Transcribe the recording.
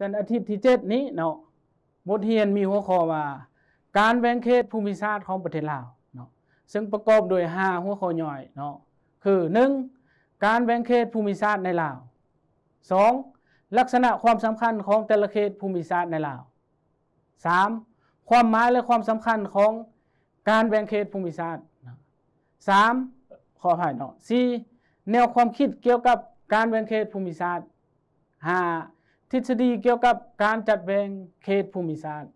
สันอาทิตย์ที่เจ็ดนี้เนาะบทเรียนมีหัวข้อว่า การแบ่งเขตภูมิศาสตร์ของประเทศลาวเนาะซึ่งประกอบโดยห้าหัวข้อย่อยเนาะคือหนึ่งการแบ่งเขตภูมิศาสตร์ในลาวสองลักษณะความสำคัญของแต่ละเขตภูมิศาสตร์ในลาวสามความหมายและความสำคัญของการแบ่งเขตภูมิศาสตร์สามขออภัยเนาะสี่แนวความคิดเกี่ยวกับการแบ่งเขตภูมิศาสตร์ห้าทฤษฎีเกี่ยวกับการจัดแบ่งเขตภูมิศาสตร์